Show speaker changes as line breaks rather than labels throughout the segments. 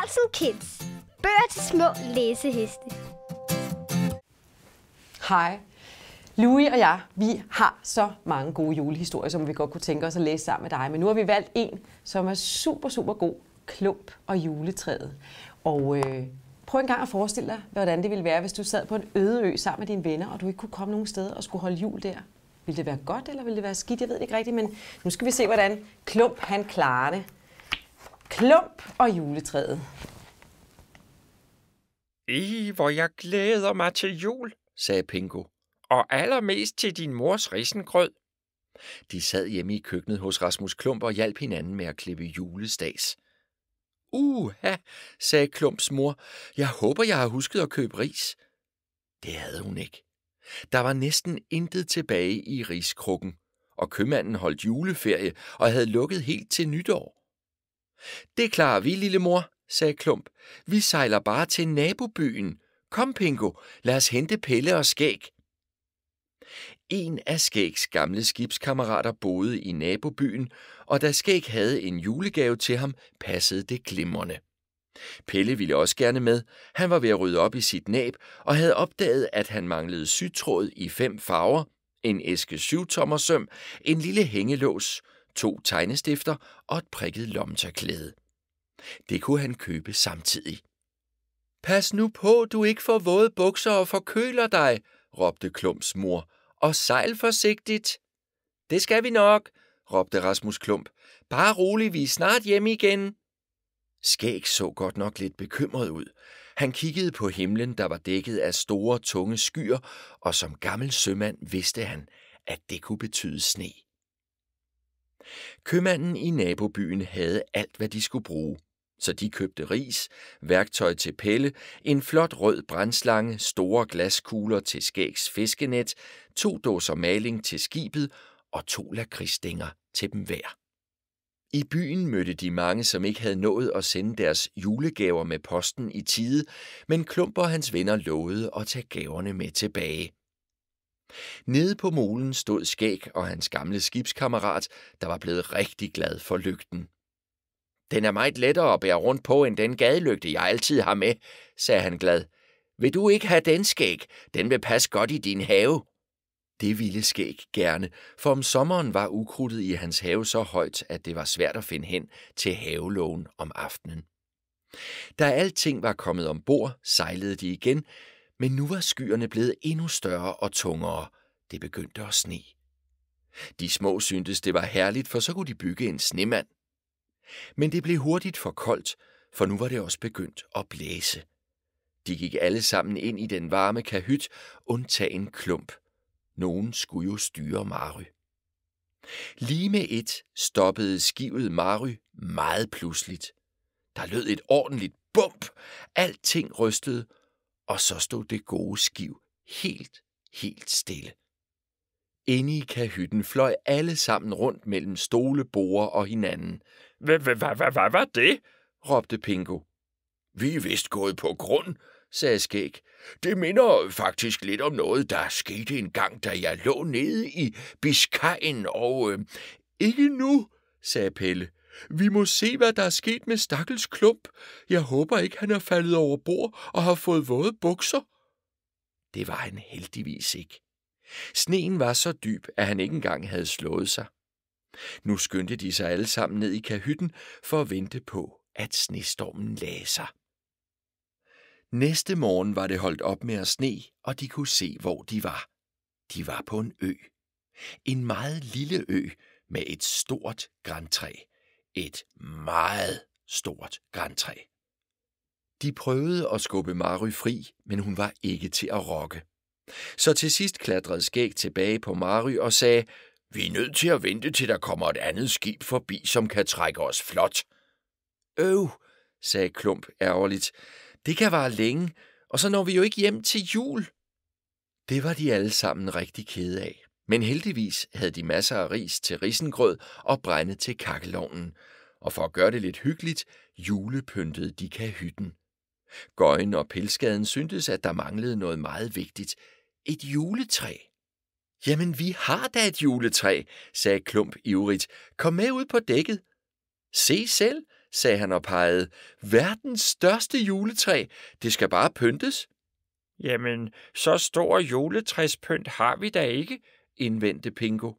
Carlsen Kids. Bøger til små læseheste. Hej. Louis og jeg, vi har så mange gode julehistorier, som vi godt kunne tænke os at læse sammen med dig. Men nu har vi valgt en, som er super, super god. Klump og juletræet. Og øh, prøv en gang at forestille dig, hvordan det ville være, hvis du sad på en øde ø sammen med dine venner, og du ikke kunne komme nogen sted og skulle holde jul der. Vil det være godt, eller vil det være skidt? Jeg ved det ikke rigtigt, men nu skal vi se, hvordan Klump han klarer det. Klump og juletræet. I, hvor jeg glæder mig til jul, sagde Pingo. Og allermest til din mors risengrød. De sad hjemme i køkkenet hos Rasmus Klump og hjalp hinanden med at klippe julestags. Uha, sagde Klumps mor. Jeg håber, jeg har husket at købe ris. Det havde hun ikke. Der var næsten intet tilbage i riskrukken, og købmanden holdt juleferie og havde lukket helt til nytår. Det klarer vi, lille mor, sagde Klump. Vi sejler bare til nabobyen. Kom, Pingo, lad os hente Pelle og Skæg. En af Skægs gamle skibskammerater boede i nabobyen, og da Skæg havde en julegave til ham, passede det glimrende. Pelle ville også gerne med. Han var ved at rydde op i sit næb og havde opdaget, at han manglede sytråd i fem farver, en æske syvtommersøm, en lille hængelås, to tegnestifter og et prikket lommetørklæde. Det kunne han købe samtidig. Pas nu på, du ikke får våde bukser og forkøler dig, råbte Klumps mor, og sejl forsigtigt. Det skal vi nok, råbte Rasmus Klump. Bare rolig, vi er snart hjemme igen. Skæg så godt nok lidt bekymret ud. Han kiggede på himlen, der var dækket af store, tunge skyer, og som gammel sømand vidste han, at det kunne betyde sne. Købmanden i nabobyen havde alt, hvad de skulle bruge. Så de købte ris, værktøj til pelle, en flot rød brændslange, store glaskugler til skægs fiskenet, to dåser maling til skibet og to lakristinger til dem hver. I byen mødte de mange, som ikke havde nået at sende deres julegaver med posten i tide, men Klumper og hans venner lovede at tage gaverne med tilbage. Nede på molen stod Skæg og hans gamle skibskammerat, der var blevet rigtig glad for lygten. Den er meget lettere at bære rundt på, end den gadelygte, jeg altid har med, sagde han glad. Vil du ikke have den, Skæg? Den vil passe godt i din have. Det ville Skæg gerne, for om sommeren var ukrudtet i hans have så højt, at det var svært at finde hen til havelågen om aftenen. Da alting var kommet ombord, sejlede de igen, men nu var skyerne blevet endnu større og tungere. Det begyndte at sne. De små syntes, det var herligt, for så kunne de bygge en snemand. Men det blev hurtigt for koldt, for nu var det også begyndt at blæse. De gik alle sammen ind i den varme kahyt, undtagen klump. Nogen skulle jo styre Mary. Lige med et stoppede skivet Mary meget pludseligt. Der lød et ordentligt bump. Alting rystede, og så stod det gode skiv helt, helt stille. Inde i kahytten fløj alle sammen rundt mellem stoleborer og hinanden. Hvad var det? råbte Pingo. Vi er vist gået på grund, sagde Skæg. Det minder faktisk lidt om noget, der skete en gang, da jeg lå nede i Biskajen, og... Øh, ikke nu, sagde Pelle. Vi må se, hvad der er sket med stakkels klump. Jeg håber ikke, han er faldet over bord og har fået våde bukser. Det var han heldigvis ikke. Sneen var så dyb, at han ikke engang havde slået sig. Nu skyndte de sig alle sammen ned i kahytten for at vente på, at snestormen lagde sig. Næste morgen var det holdt op med at sne, og de kunne se, hvor de var. De var på en ø. En meget lille ø med et stort græntræ et meget stort græntræ. De prøvede at skubbe Mary fri, men hun var ikke til at rokke. Så til sidst klatrede Skæg tilbage på Mary og sagde, Vi er nødt til at vente, til der kommer et andet skib forbi, som kan trække os flot. Øv, sagde Klump ærgerligt. Det kan vare længe, og så når vi jo ikke hjem til jul. Det var de alle sammen rigtig kede af. Men heldigvis havde de masser af ris til risengrød og brænde til kakkelovnen. Og for at gøre det lidt hyggeligt, julepyntede de kahytten. Gøjen og pelskaden syntes, at der manglede noget meget vigtigt. Et juletræ. Jamen, vi har da et juletræ, sagde Klump ivrigt. Kom med ud på dækket. Se selv, sagde han og pegede. Verdens største juletræ. Det skal bare pyntes. Jamen, så stor juletræspynt har vi da ikke, indvendte Pingo.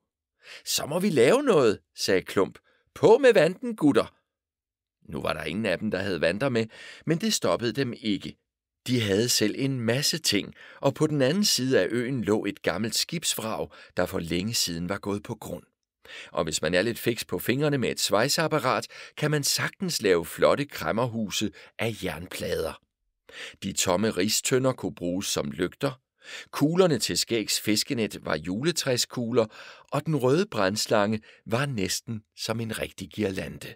Så må vi lave noget, sagde Klump. På med vanden, gutter! Nu var der ingen af dem, der havde vanter med, men det stoppede dem ikke. De havde selv en masse ting, og på den anden side af øen lå et gammelt skibsvrag, der for længe siden var gået på grund. Og hvis man er lidt fiks på fingrene med et svejseapparat, kan man sagtens lave flotte krammerhuse af jernplader. De tomme ristønder kunne bruges som lygter, Kuglerne til Skægs fiskenet var juletræskugler, og den røde brændslange var næsten som en rigtig girlande.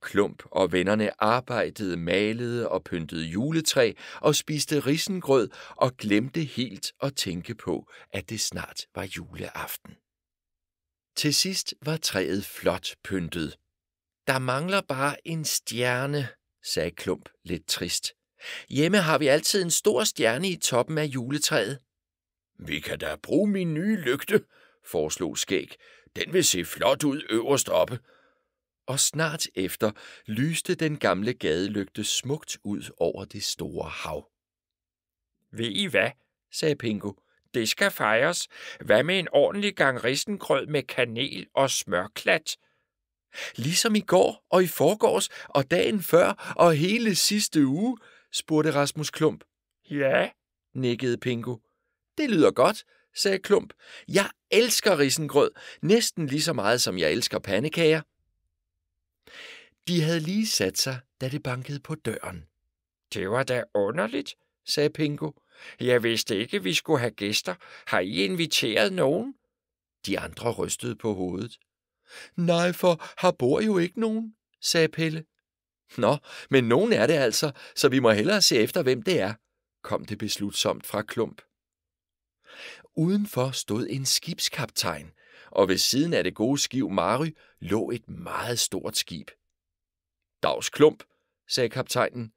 Klump og vennerne arbejdede, malede og pyntede juletræ og spiste risengrød og glemte helt at tænke på, at det snart var juleaften. Til sidst var træet flot pyntet. Der mangler bare en stjerne, sagde Klump lidt trist. Hjemme har vi altid en stor stjerne i toppen af juletræet. Vi kan da bruge min nye lygte, foreslog Skæg. Den vil se flot ud øverst oppe. Og snart efter lyste den gamle gadelygte smukt ud over det store hav. Ved I hvad, sagde Pingo. Det skal fejres. Hvad med en ordentlig gang ristengrød med kanel og smørklat? Ligesom i går og i forgårs og dagen før og hele sidste uge, spurgte Rasmus Klump. Ja, nikkede Pingo. Det lyder godt, sagde Klump. Jeg elsker risengrød, næsten lige så meget som jeg elsker pandekager. De havde lige sat sig, da det bankede på døren. Det var da underligt, sagde Pingo. Jeg vidste ikke, vi skulle have gæster. Har I inviteret nogen? De andre rystede på hovedet. Nej, for har bor jo ikke nogen, sagde Pelle. Nå, men nogen er det altså, så vi må hellere se efter, hvem det er, kom det beslutsomt fra Klump. Udenfor stod en skibskaptajn, og ved siden af det gode skib Mary lå et meget stort skib. Dags Klump, sagde kaptajnen.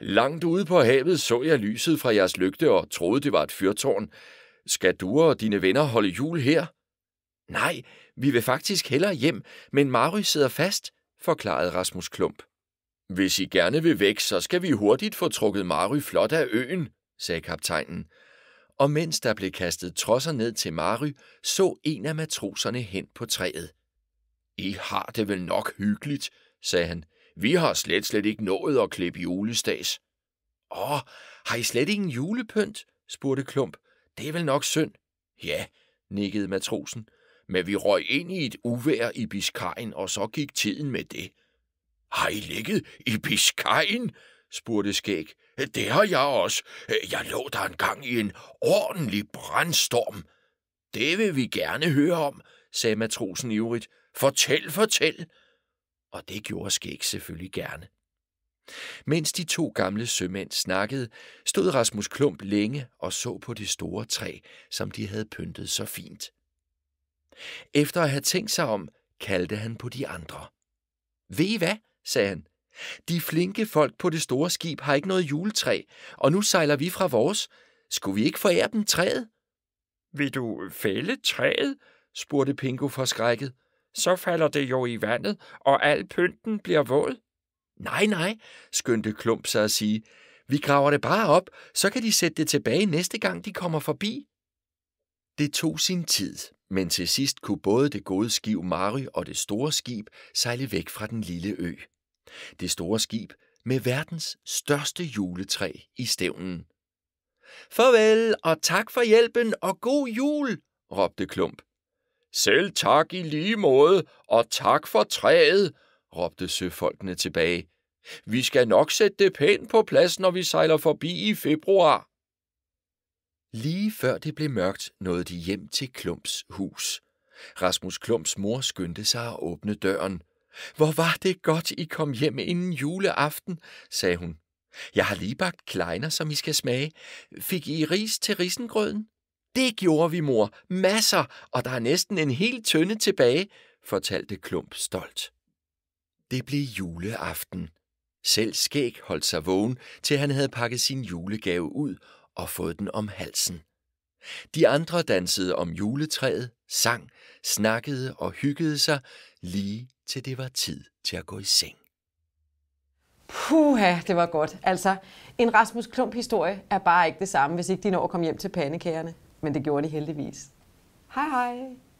Langt ude på havet så jeg lyset fra jeres lygte og troede, det var et fyrtårn. Skal du og dine venner holde jul her? Nej, vi vil faktisk hellere hjem, men Mary sidder fast, forklarede Rasmus Klump. Hvis I gerne vil væk, så skal vi hurtigt få trukket Mary flot af øen, sagde kaptajnen. Og mens der blev kastet trosser ned til Mary, så en af matroserne hen på træet. I har det vel nok hyggeligt, sagde han. Vi har slet slet ikke nået at klippe julestags. Åh, har I slet ingen julepynt? spurgte Klump. Det er vel nok synd. Ja, nikkede matrosen. Men vi røg ind i et uvær i Biskajen, og så gik tiden med det. Har I ligget i Biscayen? spurgte Skæg. Det har jeg også. Jeg lå der engang i en ordentlig brandstorm. Det vil vi gerne høre om, sagde matrosen ivrigt. Fortæl, fortæl! Og det gjorde Skæg selvfølgelig gerne. Mens de to gamle sømænd snakkede, stod Rasmus Klump længe og så på det store træ, som de havde pyntet så fint. Efter at have tænkt sig om, kaldte han på de andre. Ved I hvad? sagde han. De flinke folk på det store skib har ikke noget juletræ, og nu sejler vi fra vores. Skulle vi ikke forære dem træet? Vil du fælde træet? spurgte Pingo forskrækket. Så falder det jo i vandet, og al pynten bliver våd. Nej, nej, skyndte Klump sig at sige. Vi graver det bare op, så kan de sætte det tilbage næste gang, de kommer forbi. Det tog sin tid, men til sidst kunne både det gode skib Mary og det store skib sejle væk fra den lille ø. Det store skib med verdens største juletræ i stævnen. Farvel og tak for hjælpen og god jul, råbte Klump. Selv tak i lige måde, og tak for træet, råbte søfolkene tilbage. Vi skal nok sætte det pænt på plads, når vi sejler forbi i februar. Lige før det blev mørkt, nåede de hjem til Klumps hus. Rasmus Klumps mor skyndte sig at åbne døren. Hvor var det godt, I kom hjem inden juleaften, sagde hun. Jeg har lige bagt kleiner, som I skal smage. Fik I ris til risengrøden? Det gjorde vi, mor. Masser, og der er næsten en hel tønde tilbage, fortalte Klump stolt. Det blev juleaften. Selv Skæg holdt sig vågen, til han havde pakket sin julegave ud og fået den om halsen. De andre dansede om juletræet, sang, snakkede og hyggede sig, lige til det var tid til at gå i seng. Puha, det var godt. Altså, en Rasmus Klump-historie er bare ikke det samme, hvis ikke de når at komme hjem til pandekagerne. Men det gjorde de heldigvis. Hej hej!